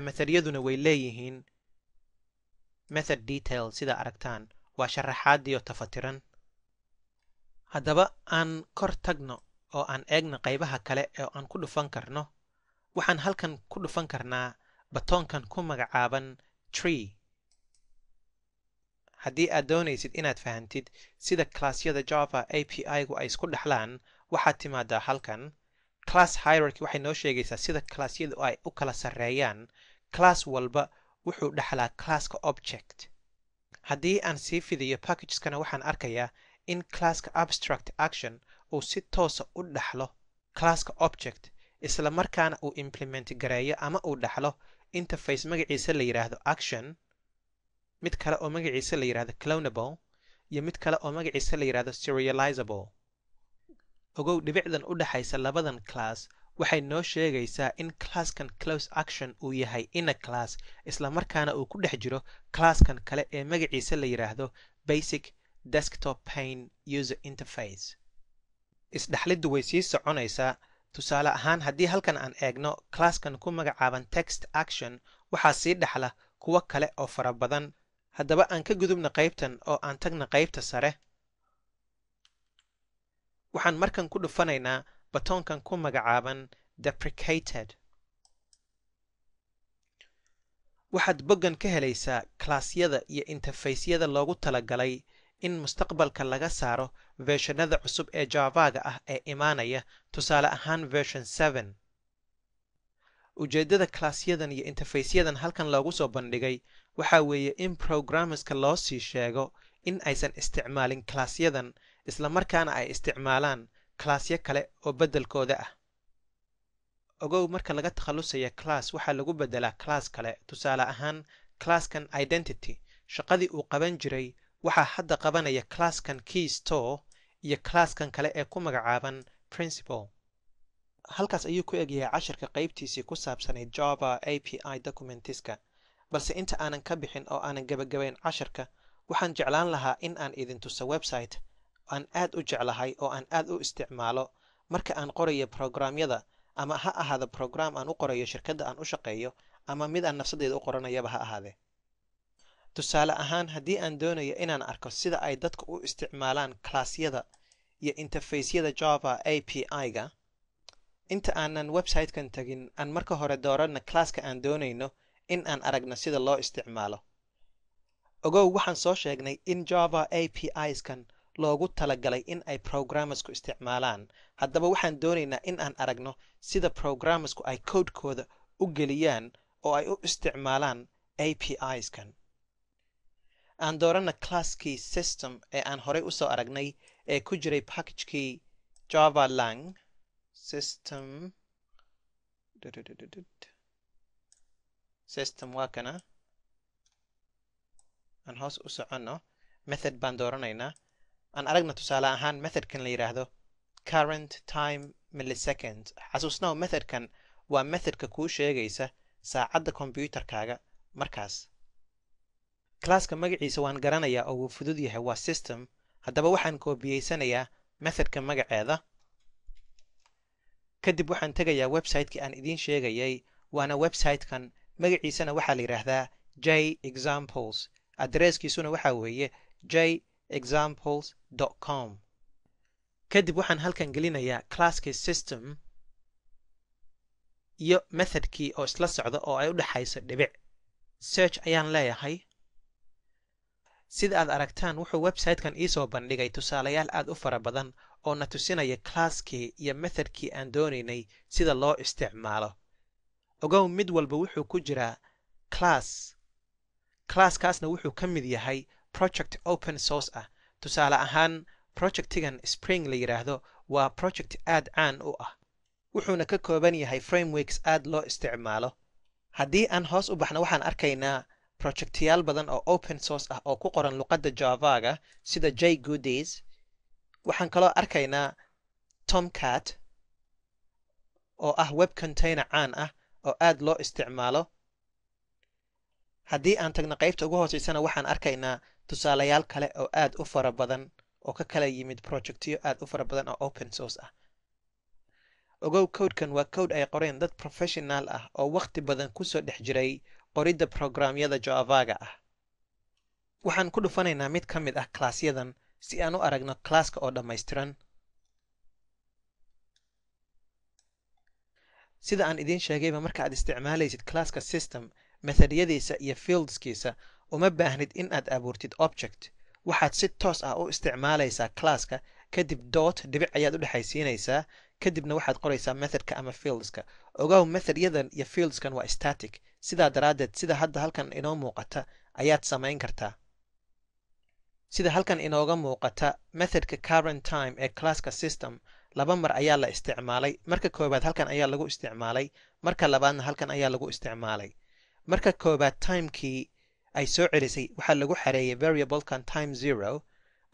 matariyaduna way leeyihiin method detail sidaa aragtaan waa sharaxaadiyo tafatiran haddaba aan kor tagno oo aan eegno qaybaha kale oo aan ku dhufan karno waxaan halkan ku dhufan karnaa batoonkan ku magacaaban tree haddii aad doonaysid inaad fahantid sida klaasyada java a p i gu ay isku dhexlaan waxaad timaadaa halkan class hierarchy waxay noo sheegaysaa sida classyadu ay u kala sarreeyaan class walba wuxuu dhexlaa classka object haddii aan sii fidiyo packageskana waxaan arkayaa in classka abstract action uu si toosa u dhexlo classka object isla markaana uu implement gareeyo ama uu dhexlo interface magaciisa la yidhaahdo action mid kale oo magaciisa la yidhahdo clonable iyo mid kale oo magaciisa la yidhaahdo serializable ogow dhibicdan u dhexaysa labadan class waxay noo sheegaysaa in classkan close action uu yahay ina class islamarkaana uu ku dhex jiro classkan kale ee magaciisa la yidhaahdo basic desktop pain user interface isdhexliddu way sii soconaysaa tusaale ahaan haddii halkan aan eegno classkan ku magacaaban text action waxaa sii dhexla kuwo kale oo fara badan haddaba aan ka gudubna qaybtan oo aan tagna qaybta sare waxaan markan ku dhufanaynaa batoonkan ku magacaaban deprecated waxaad boggan ka helaysaa kalaasyada iyo interfaysyada loogu talagalay in mustaqbalka laga saaro vershanada cusub ee javaga ah ee imaanaya tusaale ahaan version seven ujeeddada kalaasyadan iyo interfaysyadan halkan loogu soo bandhigay waxaa weeye in programmerska loo sii sheego in aysan isticmaalin kalaasyadan isla markaana ay isticmaalaan klaasyo kale oo beddelkooda ah ogow marka laga takhallusaya class waxaa lagu beddelaa class kale tusaale ahaan classkan identity shaqadii uu qaban jiray waxaa hadda qabanaya classkan key store iyo classkan kale ee ku magacaaban principal halkaas ayuu ku egyahay cashirka qaybtiisii ku saabsanayd java a p i documentiska balse inta aanan ka bixin oo aanan gebagabayn cashirka waxaan jeclaan lahaa in aan idin tuso website aan aad u jeclahay oo aan aad u isticmaalo marka aan qorayo programyada ama ha ahaada program aan u qorayo shirkadda aan u shaqeeyo ama mid aan nafsadeyda u qoranayaba ha ahaadee tusaale ahaan haddii aan doonayo inaan arko sida ay dadku u isticmaalaan kalaasyada iyo interfaceyada java a p i-ga inta aanan websitekan tegin aan marka hore dooranna kalaaska aan doonayno in aan aragno sida loo isticmaalo ogow waxaan soo sheegnay in java a p iskan loogu talagalay in ay programmersku isticmaalaan haddaba waxaan doonaynaa in aan aragno sida programmersku ay codekooda u geliyaan oo ay u isticmaalaan a p iskan aan doorana classkii system ee aan horey usoo aragnay ee ku jiray packagekii java lang system system waa kana aan hoos u soconno method baan dooranaynaa aan aragna tusaale ahaan methodkan la yidhaahdo current time millisecond xasuusnow methodkan waa methadka kuu sheegaysa saacadda kombyuutarkaaga markaas kalaaska magaciisa waan garanayaa oo wuu fudud yahay waa system haddaba waxaan koobiyeysanayaa methodka magaceeda kadib waxaan tegayaa websiteki aan idiin sheegayay waana websitekan magaciisana waxaa la yidhaahdaa j examples adreeskiisuna waxaa weeye j examples.com kadib waxaan halkan gelinayaa classkii system iyo methodkii oo isla socda oo ay u dhexayso dhibic search ayaan leeyahay sida aad aragtaan wuxuu websitekan iisoo bandhigay tusaalayaal aad u fara badan oo na tusinaya classkii iyo methodkii aan doonaynay sida loo isticmaalo ogow mid walba wuxuu ku jiraa class classkaasna wuxuu ka mid yahay project open source ah tusaale ahaan projectigan spring la yidhaahdo waa project aad caan u ah wuxuuna ka kooban yahay frameworks aad loo isticmaalo haddii aan hoos u baxna waxaan arkaynaa projectiyaal badan oo open source ah oo ku qoran luqadda javaga sida j goodies waxaan kaloo arkaynaa tomcat oo ah web container caan ah oo aad loo isticmaalo haddii aan tagna qaybta ugu hooseysana waxaan arkaynaa tusaalayaal kale oo aad u fara badan oo ka kala yimid projectyo aad u fara badan oo open source ah ogow cowdkan waa cowd ay qoreen dad professional ah oo wakhti badan kusoo dhex jiray qoridda programyada joavaga ah waxaan ku dhufanaynaa mid ka mid ah kalaasyadan si aan u aragno kalaaska oo dhammaystiran sida aan idiin sheegayba marka aad isticmaalaysid kalaaska system methodyadiisa iyo fieldskiisa uma baahnid in aad abuurtid object waxaad si toos ah u isticmaalaysaa classka kadib dot dhibic ayaad u dhexaysiinaysaa kadibna waxaad qoraysaa methodka ama fieldska ogow methodyadan iyo fieldskan waa static sidaa daraaddeed sida hadda halkan inoo muuqata ayaad samayn kartaa sida halkan inooga muuqata methodka current time ee classka system laba mar ayaa la isticmaalay marka koowaad halkan ayaa lagu isticmaalay marka labaadna halkan ayaa lagu isticmaalay marka koobaad timekii ay soo celisay waxaa lagu xareeyay variablekan time zero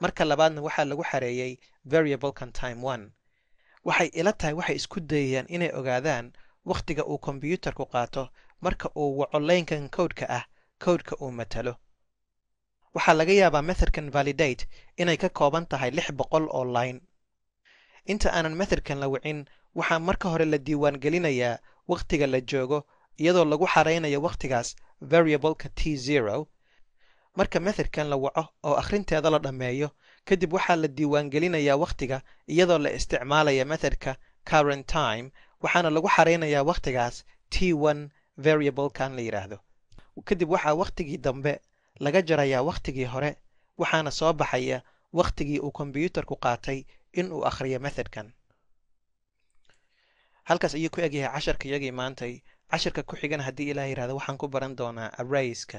marka labaadna waxaa lagu xareeyay variablekan time one waxay ila tahay waxay isku dayayaan inay ogaadaan wakhtiga uu kombyuutarku qaato marka uu waco laynkan cowdka ah cowdka uu matalo waxaa laga yaabaa methadkan validate inay ka kooban tahay lix boqol oo line inta aanan methadkan la wicin waxaa marka hore la diiwaan gelinayaa wakhtiga la joogo iyadoo lagu xaraynayo wakhtigaas variableka t zero marka methodkan la waco oo akhrinteeda la dhammeeyo kadib waxaa la diiwaangelinayaa wakhtiga iyadoo la isticmaalaya methodka current time waxaana lagu xareynayaa wakhtigaas t one variablekan la yidhaahdo kadib waxaa wakhtigii dambe laga jarayaa wakhtigii hore waxaana soo baxaya wakhtigii uu kombyuutarku qaatay in uu akhriyo methodkan halkaas ayuu ku egyahay casharka iyagii maantay cashirka ku xigan haddii ilaah yidhahdo waxaan ku baran doonaa arayska